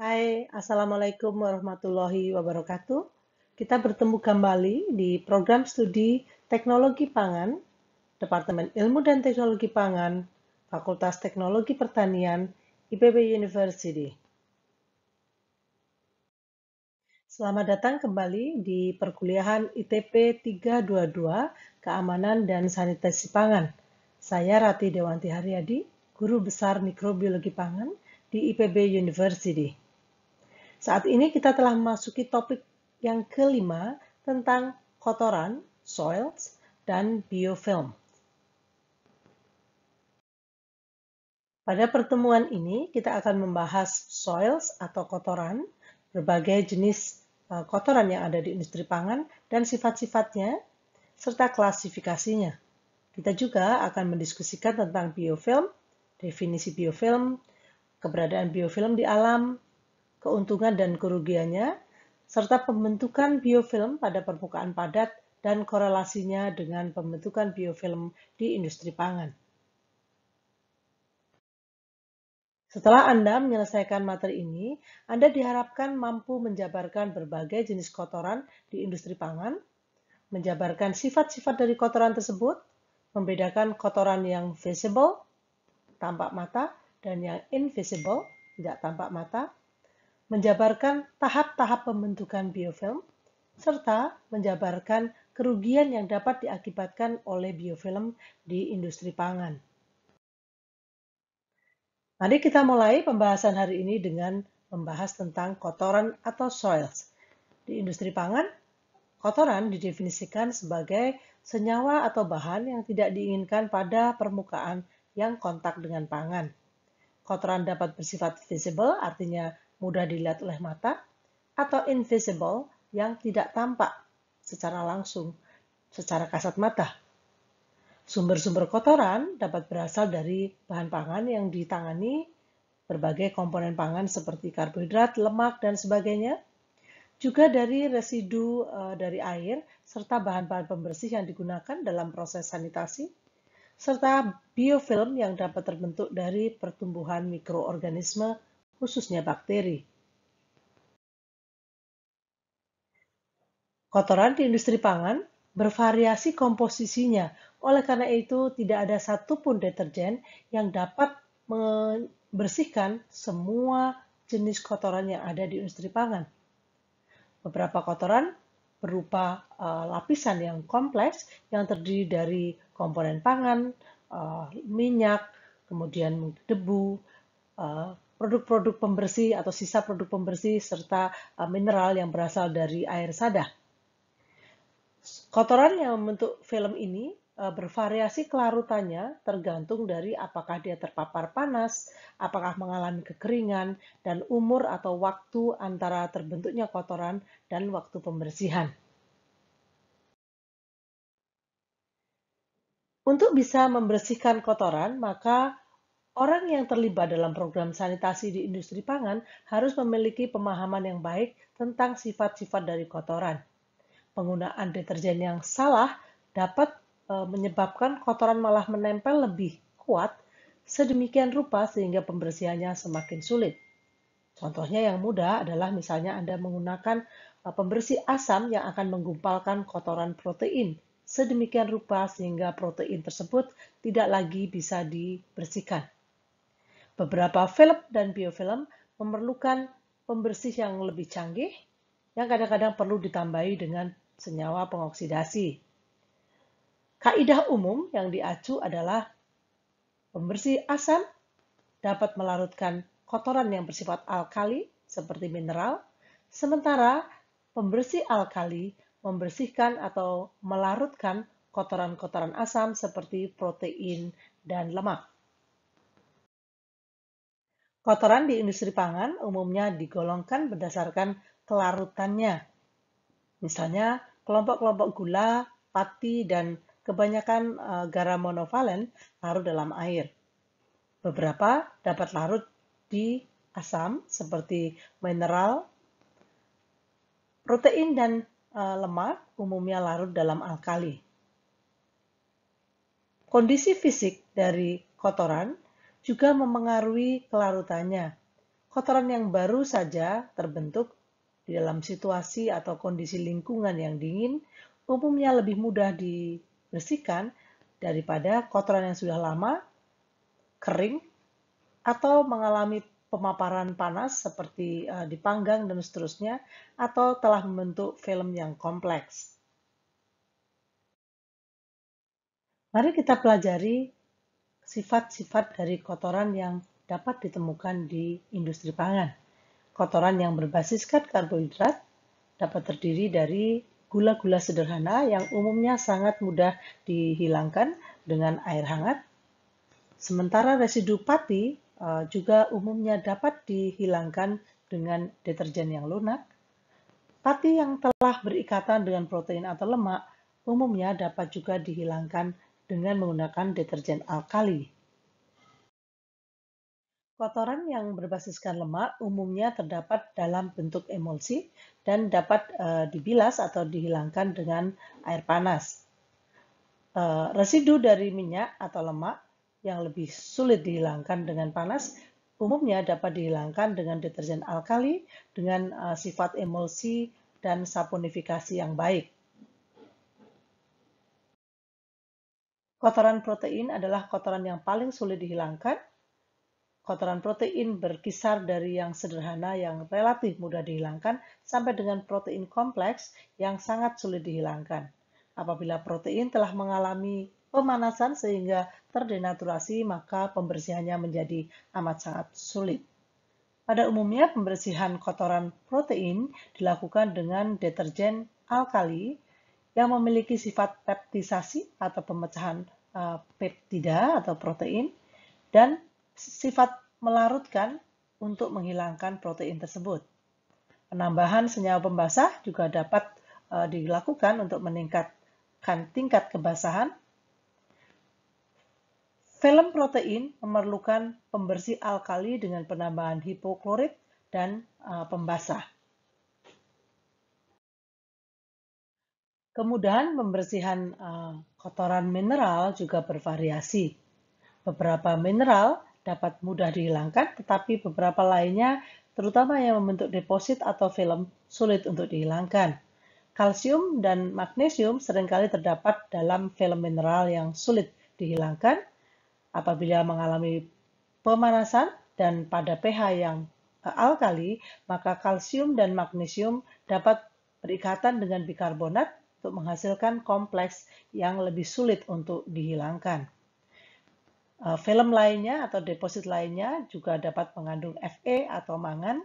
Hai, Assalamualaikum warahmatullahi wabarakatuh. Kita bertemu kembali di program studi Teknologi Pangan, Departemen Ilmu dan Teknologi Pangan, Fakultas Teknologi Pertanian, IPB University. Selamat datang kembali di perkuliahan ITP 322 Keamanan dan Sanitasi Pangan. Saya Rati Dewanti Haryadi, Guru Besar Mikrobiologi Pangan di IPB University. Saat ini kita telah memasuki topik yang kelima tentang kotoran, soils, dan biofilm. Pada pertemuan ini kita akan membahas soils atau kotoran, berbagai jenis e, kotoran yang ada di industri pangan dan sifat-sifatnya, serta klasifikasinya. Kita juga akan mendiskusikan tentang biofilm, definisi biofilm, keberadaan biofilm di alam, keuntungan dan kerugiannya, serta pembentukan biofilm pada permukaan padat dan korelasinya dengan pembentukan biofilm di industri pangan. Setelah Anda menyelesaikan materi ini, Anda diharapkan mampu menjabarkan berbagai jenis kotoran di industri pangan, menjabarkan sifat-sifat dari kotoran tersebut, membedakan kotoran yang visible, tampak mata, dan yang invisible, tidak tampak mata, menjabarkan tahap-tahap pembentukan biofilm, serta menjabarkan kerugian yang dapat diakibatkan oleh biofilm di industri pangan. Mari kita mulai pembahasan hari ini dengan membahas tentang kotoran atau soils. Di industri pangan, kotoran didefinisikan sebagai senyawa atau bahan yang tidak diinginkan pada permukaan yang kontak dengan pangan. Kotoran dapat bersifat visible, artinya mudah dilihat oleh mata, atau invisible yang tidak tampak secara langsung, secara kasat mata. Sumber-sumber kotoran dapat berasal dari bahan pangan yang ditangani berbagai komponen pangan seperti karbohidrat, lemak, dan sebagainya, juga dari residu e, dari air serta bahan-bahan pembersih yang digunakan dalam proses sanitasi, serta biofilm yang dapat terbentuk dari pertumbuhan mikroorganisme khususnya bakteri. Kotoran di industri pangan bervariasi komposisinya, oleh karena itu tidak ada satupun deterjen yang dapat membersihkan semua jenis kotoran yang ada di industri pangan. Beberapa kotoran berupa eh, lapisan yang kompleks yang terdiri dari komponen pangan, eh, minyak, kemudian debu, eh, produk-produk pembersih atau sisa produk pembersih serta eh, mineral yang berasal dari air sadah. Kotoran yang membentuk film ini eh, bervariasi kelarutannya tergantung dari apakah dia terpapar panas, apakah mengalami kekeringan, dan umur atau waktu antara terbentuknya kotoran dan waktu pembersihan. Untuk bisa membersihkan kotoran, maka Orang yang terlibat dalam program sanitasi di industri pangan harus memiliki pemahaman yang baik tentang sifat-sifat dari kotoran. Penggunaan deterjen yang salah dapat e, menyebabkan kotoran malah menempel lebih kuat, sedemikian rupa sehingga pembersihannya semakin sulit. Contohnya yang mudah adalah misalnya Anda menggunakan e, pembersih asam yang akan menggumpalkan kotoran protein sedemikian rupa sehingga protein tersebut tidak lagi bisa dibersihkan. Beberapa film dan biofilm memerlukan pembersih yang lebih canggih yang kadang-kadang perlu ditambahi dengan senyawa pengoksidasi. Kaidah umum yang diacu adalah pembersih asam dapat melarutkan kotoran yang bersifat alkali seperti mineral, sementara pembersih alkali membersihkan atau melarutkan kotoran-kotoran asam seperti protein dan lemak. Kotoran di industri pangan umumnya digolongkan berdasarkan kelarutannya. Misalnya, kelompok-kelompok gula, pati, dan kebanyakan eh, garam monovalen larut dalam air. Beberapa dapat larut di asam seperti mineral, protein, dan eh, lemak umumnya larut dalam alkali. Kondisi fisik dari kotoran juga memengaruhi kelarutannya. Kotoran yang baru saja terbentuk di dalam situasi atau kondisi lingkungan yang dingin umumnya lebih mudah dibersihkan daripada kotoran yang sudah lama, kering, atau mengalami pemaparan panas seperti eh, dipanggang dan seterusnya, atau telah membentuk film yang kompleks. Mari kita pelajari sifat-sifat dari kotoran yang dapat ditemukan di industri pangan. Kotoran yang berbasiskan karbohidrat dapat terdiri dari gula-gula sederhana yang umumnya sangat mudah dihilangkan dengan air hangat. Sementara residu pati e, juga umumnya dapat dihilangkan dengan deterjen yang lunak. Pati yang telah berikatan dengan protein atau lemak umumnya dapat juga dihilangkan dengan menggunakan deterjen alkali. Kotoran yang berbasiskan lemak umumnya terdapat dalam bentuk emulsi dan dapat e, dibilas atau dihilangkan dengan air panas. E, residu dari minyak atau lemak yang lebih sulit dihilangkan dengan panas umumnya dapat dihilangkan dengan deterjen alkali dengan e, sifat emulsi dan saponifikasi yang baik. Kotoran protein adalah kotoran yang paling sulit dihilangkan. Kotoran protein berkisar dari yang sederhana yang relatif mudah dihilangkan sampai dengan protein kompleks yang sangat sulit dihilangkan. Apabila protein telah mengalami pemanasan sehingga terdenaturasi, maka pembersihannya menjadi amat sangat sulit. Pada umumnya, pembersihan kotoran protein dilakukan dengan deterjen alkali yang memiliki sifat peptisasi atau pemecahan eh, peptida atau protein dan sifat melarutkan untuk menghilangkan protein tersebut. Penambahan senyawa pembasah juga dapat eh, dilakukan untuk meningkatkan tingkat kebasahan. Film protein memerlukan pembersih alkali dengan penambahan hipoklorit dan eh, pembasah. Kemudahan pembersihan eh, kotoran mineral juga bervariasi. Beberapa mineral dapat mudah dihilangkan, tetapi beberapa lainnya, terutama yang membentuk deposit atau film, sulit untuk dihilangkan. Kalsium dan magnesium seringkali terdapat dalam film mineral yang sulit dihilangkan apabila mengalami pemanasan dan pada pH yang eh, alkali, maka kalsium dan magnesium dapat berikatan dengan bikarbonat untuk menghasilkan kompleks yang lebih sulit untuk dihilangkan. Eh, film lainnya atau deposit lainnya juga dapat mengandung Fe atau mangan.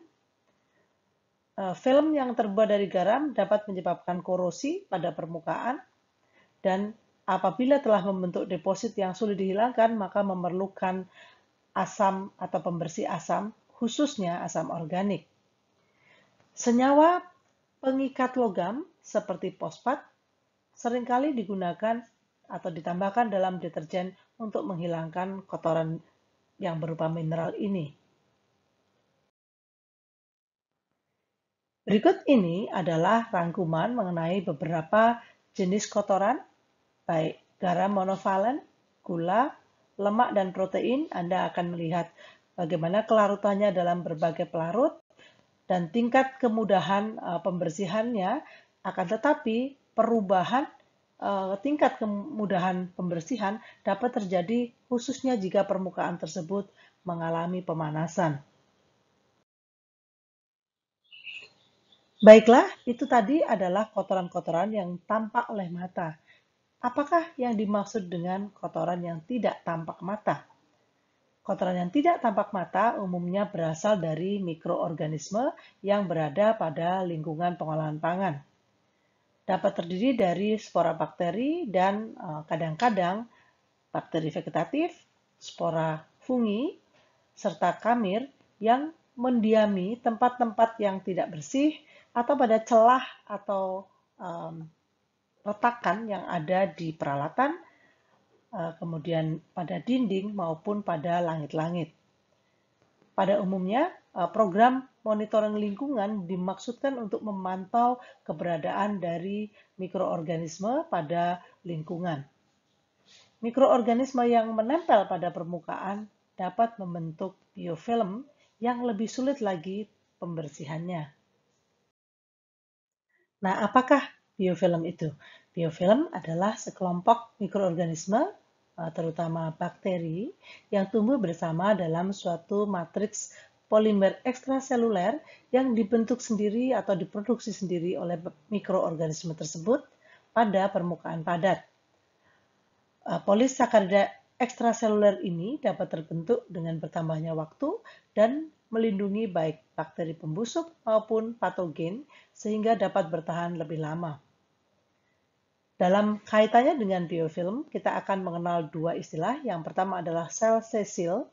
Eh, film yang terbuat dari garam dapat menyebabkan korosi pada permukaan dan apabila telah membentuk deposit yang sulit dihilangkan maka memerlukan asam atau pembersih asam khususnya asam organik. Senyawa Pengikat logam seperti fosfat seringkali digunakan atau ditambahkan dalam deterjen untuk menghilangkan kotoran yang berupa mineral ini. Berikut ini adalah rangkuman mengenai beberapa jenis kotoran, baik garam monovalen, gula, lemak, dan protein. Anda akan melihat bagaimana kelarutannya dalam berbagai pelarut, dan tingkat kemudahan uh, pembersihannya, akan tetapi perubahan uh, tingkat kemudahan pembersihan dapat terjadi khususnya jika permukaan tersebut mengalami pemanasan. Baiklah, itu tadi adalah kotoran-kotoran yang tampak oleh mata. Apakah yang dimaksud dengan kotoran yang tidak tampak mata? Kotoran yang tidak tampak mata umumnya berasal dari mikroorganisme yang berada pada lingkungan pengolahan pangan. Dapat terdiri dari spora bakteri dan e, kadang-kadang bakteri vegetatif, spora fungi, serta kamir yang mendiami tempat-tempat yang tidak bersih atau pada celah atau um, retakan yang ada di peralatan, Eh, kemudian pada dinding maupun pada langit-langit. Pada umumnya, eh, program monitoring lingkungan dimaksudkan untuk memantau keberadaan dari mikroorganisme pada lingkungan. Mikroorganisme yang menempel pada permukaan dapat membentuk biofilm yang lebih sulit lagi pembersihannya. Nah, apakah biofilm itu? Biofilm adalah sekelompok mikroorganisme Eh, terutama bakteri, yang tumbuh bersama dalam suatu matriks polimer ekstraseluler yang dibentuk sendiri atau diproduksi sendiri oleh mikroorganisme tersebut pada permukaan padat. Eh, polisakarida ekstraseluler ini dapat terbentuk dengan bertambahnya waktu dan melindungi baik bakteri pembusuk maupun patogen sehingga dapat bertahan lebih lama. Dalam kaitannya dengan biofilm, kita akan mengenal dua istilah. Yang pertama adalah sel sesil,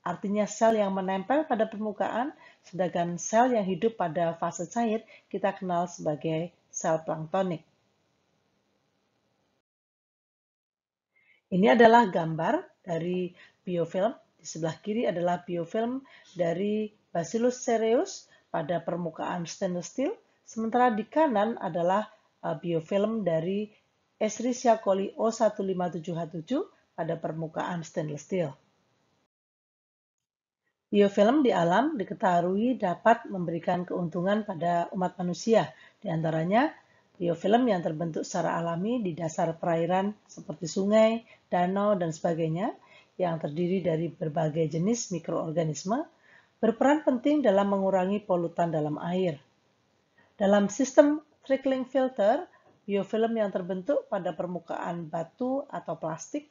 artinya sel yang menempel pada permukaan, sedangkan sel yang hidup pada fase cair kita kenal sebagai sel planktonik. Ini adalah gambar dari biofilm. Di sebelah kiri adalah biofilm dari Bacillus cereus pada permukaan stainless steel, sementara di kanan adalah Eh, biofilm dari Escherichia coli O15717 pada permukaan stainless steel. Biofilm di alam diketahui dapat memberikan keuntungan pada umat manusia, di antaranya biofilm yang terbentuk secara alami di dasar perairan seperti sungai, danau, dan sebagainya, yang terdiri dari berbagai jenis mikroorganisme, berperan penting dalam mengurangi polutan dalam air. Dalam sistem Trickling filter, biofilm yang terbentuk pada permukaan batu atau plastik,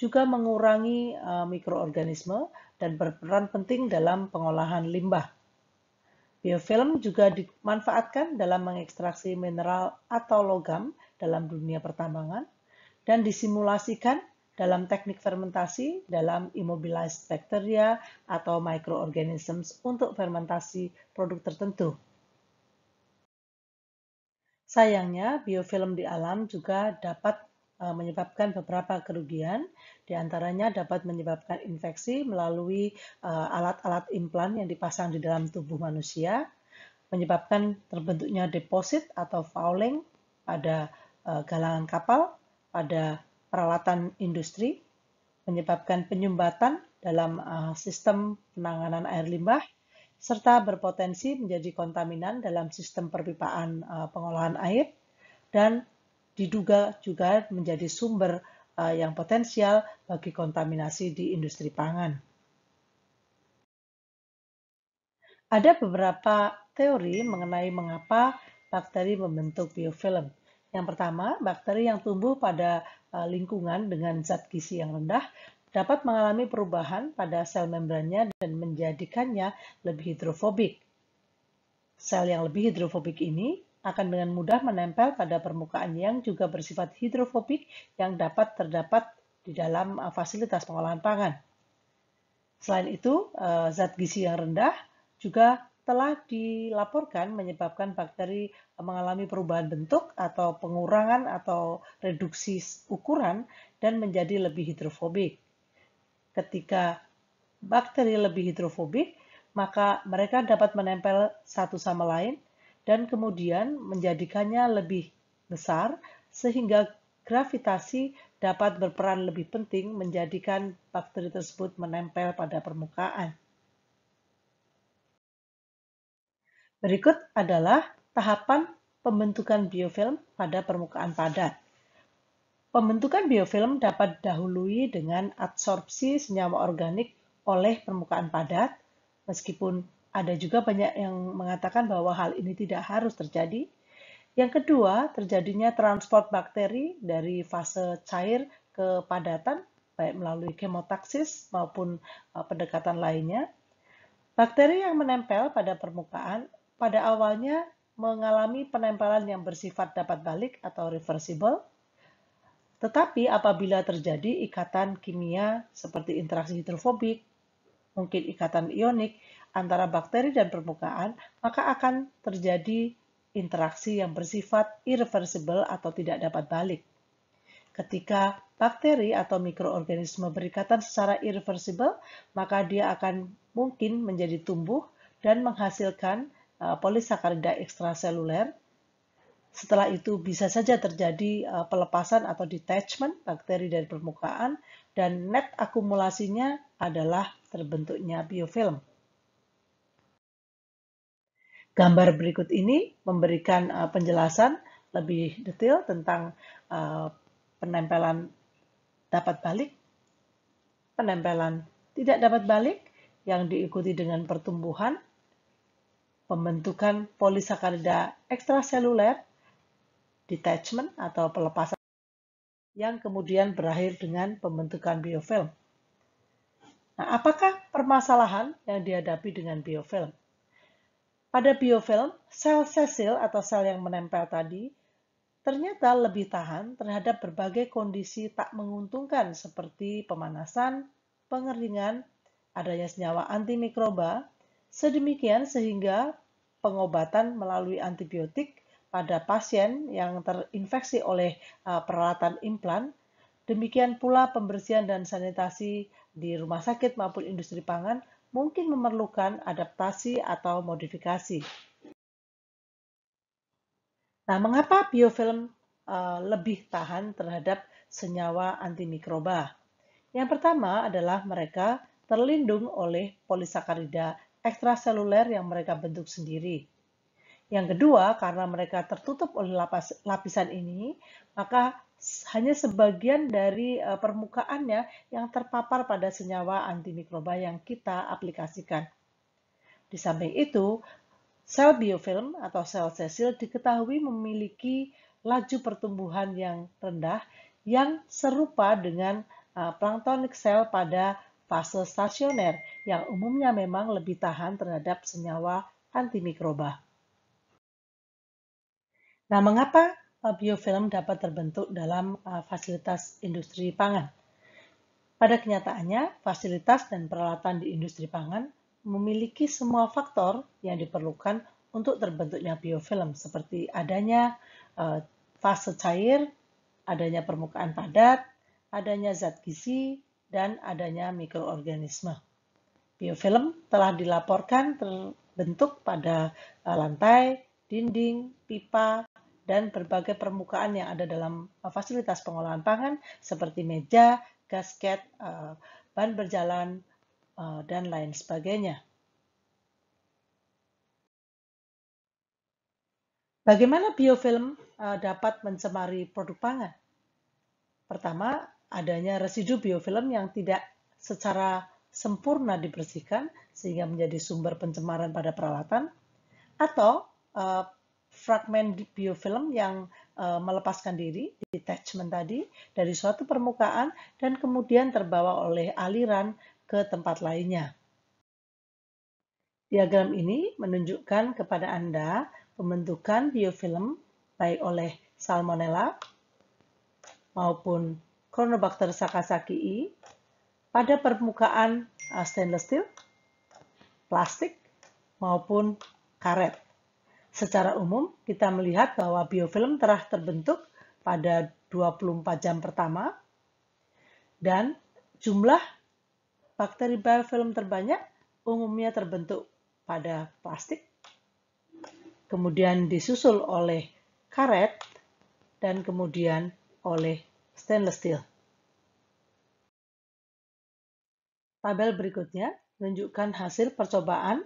juga mengurangi eh, mikroorganisme dan berperan penting dalam pengolahan limbah. Biofilm juga dimanfaatkan dalam mengekstraksi mineral atau logam dalam dunia pertambangan dan disimulasikan dalam teknik fermentasi dalam immobilized bacteria atau microorganisms untuk fermentasi produk tertentu. Sayangnya, biofilm di alam juga dapat eh, menyebabkan beberapa kerugian, diantaranya dapat menyebabkan infeksi melalui eh, alat-alat implan yang dipasang di dalam tubuh manusia, menyebabkan terbentuknya deposit atau fouling pada eh, galangan kapal, pada peralatan industri, menyebabkan penyumbatan dalam sistem penanganan air limbah, serta berpotensi menjadi kontaminan dalam sistem perpipaan eh, pengolahan air dan diduga juga menjadi sumber eh, yang potensial bagi kontaminasi di industri pangan. Ada beberapa teori mengenai mengapa bakteri membentuk biofilm. Yang pertama, bakteri yang tumbuh pada eh, lingkungan dengan zat gizi yang rendah dapat mengalami perubahan pada sel membrannya dan menjadikannya lebih hidrofobik. Sel yang lebih hidrofobik ini akan dengan mudah menempel pada permukaan yang juga bersifat hidrofobik yang dapat terdapat di dalam eh, fasilitas pengolahan pangan. Selain itu, eh, zat gizi yang rendah juga telah dilaporkan menyebabkan bakteri eh, mengalami perubahan bentuk atau pengurangan atau reduksi ukuran dan menjadi lebih hidrofobik. Ketika bakteri lebih hidrofobik, maka mereka dapat menempel satu sama lain dan kemudian menjadikannya lebih besar sehingga gravitasi dapat berperan lebih penting menjadikan bakteri tersebut menempel pada permukaan. Berikut adalah tahapan pembentukan biofilm pada permukaan padat. Pembentukan biofilm dapat didahului dengan adsorpsi senyawa organik oleh permukaan padat, meskipun ada juga banyak yang mengatakan bahwa hal ini tidak harus terjadi. Yang kedua, terjadinya transport bakteri dari fase cair ke padatan, baik melalui kemotaksis maupun uh, pendekatan lainnya. Bakteri yang menempel pada permukaan pada awalnya mengalami penempelan yang bersifat dapat balik atau reversible, tetapi apabila terjadi ikatan kimia seperti interaksi hidrofobik, mungkin ikatan ionik antara bakteri dan permukaan, maka akan terjadi interaksi yang bersifat irreversible atau tidak dapat balik. Ketika bakteri atau mikroorganisme berikatan secara irreversible, maka dia akan mungkin menjadi tumbuh dan menghasilkan eh, polisakarida ekstraseluler setelah itu bisa saja terjadi eh, pelepasan atau detachment bakteri dari permukaan dan net akumulasinya adalah terbentuknya biofilm. Gambar berikut ini memberikan eh, penjelasan lebih detail tentang eh, penempelan dapat balik, penempelan tidak dapat balik yang diikuti dengan pertumbuhan, pembentukan polisakarida ekstraseluler detachment atau pelepasan yang kemudian berakhir dengan pembentukan biofilm. Nah, apakah permasalahan yang dihadapi dengan biofilm? Pada biofilm, sel sesil atau sel yang menempel tadi ternyata lebih tahan terhadap berbagai kondisi tak menguntungkan seperti pemanasan, pengeringan, adanya senyawa antimikroba, sedemikian sehingga pengobatan melalui antibiotik pada pasien yang terinfeksi oleh uh, peralatan implan. Demikian pula pembersihan dan sanitasi di rumah sakit maupun industri pangan mungkin memerlukan adaptasi atau modifikasi. Nah, mengapa biofilm uh, lebih tahan terhadap senyawa antimikroba? Yang pertama adalah mereka terlindung oleh polisakarida ekstraseluler yang mereka bentuk sendiri. Yang kedua, karena mereka tertutup oleh lapas, lapisan ini, maka hanya sebagian dari uh, permukaannya yang terpapar pada senyawa antimikroba yang kita aplikasikan. Di samping itu, sel biofilm atau sel sesil diketahui memiliki laju pertumbuhan yang rendah yang serupa dengan uh, planktonic sel pada fase stasioner yang umumnya memang lebih tahan terhadap senyawa antimikroba. Nah, mengapa uh, biofilm dapat terbentuk dalam uh, fasilitas industri pangan? Pada kenyataannya, fasilitas dan peralatan di industri pangan memiliki semua faktor yang diperlukan untuk terbentuknya biofilm, seperti adanya uh, fase cair, adanya permukaan padat, adanya zat gizi, dan adanya mikroorganisme. Biofilm telah dilaporkan terbentuk pada lantai, dinding, pipa, dan berbagai permukaan yang ada dalam uh, fasilitas pengolahan pangan seperti meja, gasket, uh, ban berjalan, uh, dan lain sebagainya. Bagaimana biofilm dapat mencemari produk pangan? Pertama, adanya residu biofilm yang tidak secara sempurna dibersihkan sehingga menjadi sumber pencemaran pada peralatan atau fragmen biofilm yang uh, melepaskan diri, detachment tadi, dari suatu permukaan dan kemudian terbawa oleh aliran ke tempat lainnya. Diagram ini menunjukkan kepada Anda pembentukan biofilm baik oleh Salmonella maupun Chronobacter sakasakii pada permukaan eh, stainless steel, plastik, maupun karet. Secara umum, kita melihat bahwa biofilm telah terbentuk pada 24 jam pertama dan jumlah bakteri biofilm terbanyak umumnya terbentuk pada plastik, kemudian disusul oleh karet, dan kemudian oleh stainless steel. Tabel berikutnya menunjukkan hasil percobaan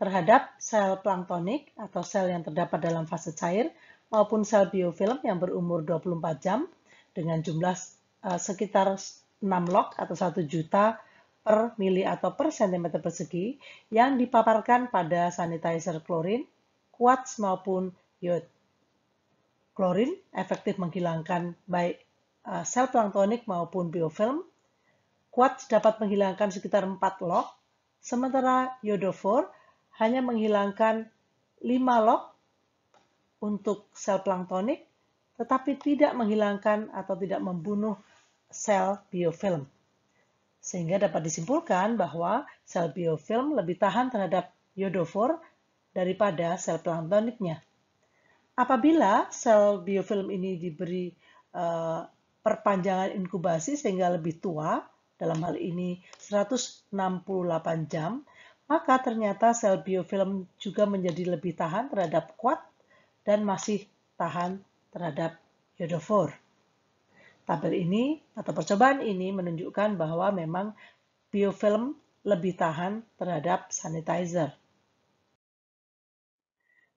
terhadap sel planktonik atau sel yang terdapat dalam fase cair maupun sel biofilm yang berumur 24 jam dengan jumlah eh, sekitar 6 log atau 1 juta per mili atau per cm persegi yang dipaparkan pada sanitizer klorin, quartz maupun yod Klorin efektif menghilangkan baik eh, sel planktonik maupun biofilm. Quartz dapat menghilangkan sekitar 4 log, sementara yodofor hanya menghilangkan 5 log untuk sel planktonik, tetapi tidak menghilangkan atau tidak membunuh sel biofilm. Sehingga dapat disimpulkan bahwa sel biofilm lebih tahan terhadap yodofor daripada sel planktoniknya. Apabila sel biofilm ini diberi uh, perpanjangan inkubasi sehingga lebih tua, dalam hal ini 168 jam, maka ternyata sel biofilm juga menjadi lebih tahan terhadap kuat dan masih tahan terhadap yodofor. Tabel ini atau percobaan ini menunjukkan bahwa memang biofilm lebih tahan terhadap sanitizer.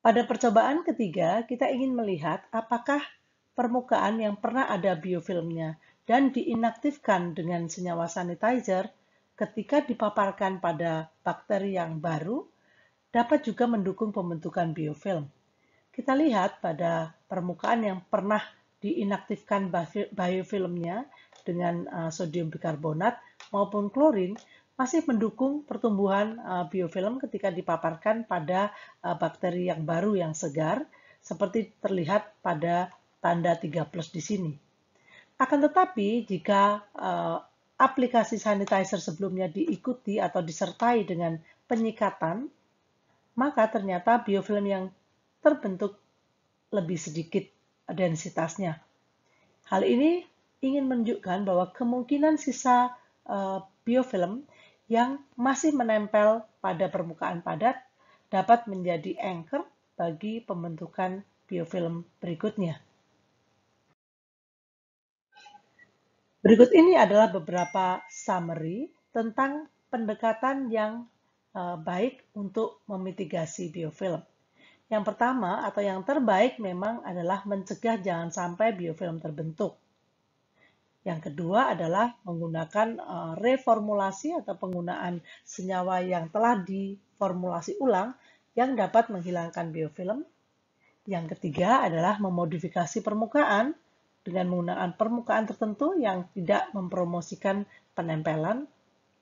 Pada percobaan ketiga, kita ingin melihat apakah permukaan yang pernah ada biofilmnya dan diinaktifkan dengan senyawa sanitizer – ketika dipaparkan pada bakteri yang baru, dapat juga mendukung pembentukan biofilm. Kita lihat pada permukaan yang pernah diinaktifkan biofilmnya dengan eh, sodium bikarbonat maupun klorin masih mendukung pertumbuhan eh, biofilm ketika dipaparkan pada eh, bakteri yang baru yang segar seperti terlihat pada tanda 3 plus di sini. Akan tetapi jika aplikasi sanitizer sebelumnya diikuti atau disertai dengan penyikatan, maka ternyata biofilm yang terbentuk lebih sedikit densitasnya. Hal ini ingin menunjukkan bahwa kemungkinan sisa eh, biofilm yang masih menempel pada permukaan padat dapat menjadi anchor bagi pembentukan biofilm berikutnya. Berikut ini adalah beberapa summary tentang pendekatan yang eh, baik untuk memitigasi biofilm. Yang pertama atau yang terbaik memang adalah mencegah jangan sampai biofilm terbentuk. Yang kedua adalah menggunakan eh, reformulasi atau penggunaan senyawa yang telah diformulasi ulang yang dapat menghilangkan biofilm. Yang ketiga adalah memodifikasi permukaan dengan menggunakan permukaan tertentu yang tidak mempromosikan penempelan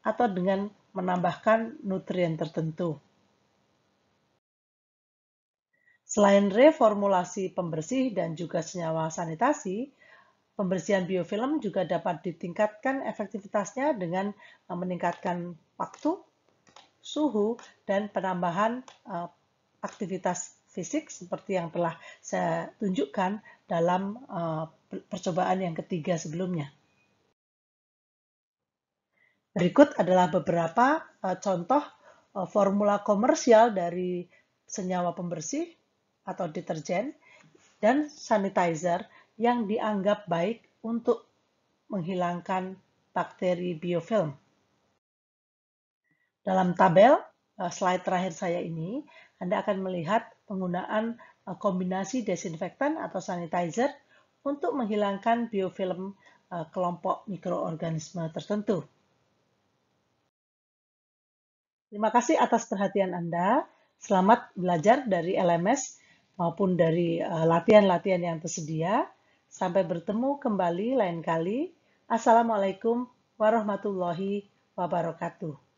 atau dengan menambahkan nutrien tertentu. Selain reformulasi pembersih dan juga senyawa sanitasi, pembersihan biofilm juga dapat ditingkatkan efektivitasnya dengan meningkatkan waktu, suhu, dan penambahan eh, aktivitas fisik seperti yang telah saya tunjukkan dalam eh, percobaan yang ketiga sebelumnya. Berikut adalah beberapa eh, contoh eh, formula komersial dari senyawa pembersih atau deterjen dan sanitizer yang dianggap baik untuk menghilangkan bakteri biofilm. Dalam tabel slide terakhir saya ini, Anda akan melihat penggunaan Eh, kombinasi desinfektan atau sanitizer untuk menghilangkan biofilm eh, kelompok mikroorganisme tertentu. Terima kasih atas perhatian Anda. Selamat belajar dari LMS maupun dari eh, latihan-latihan yang tersedia. Sampai bertemu kembali lain kali. Assalamualaikum warahmatullahi wabarakatuh.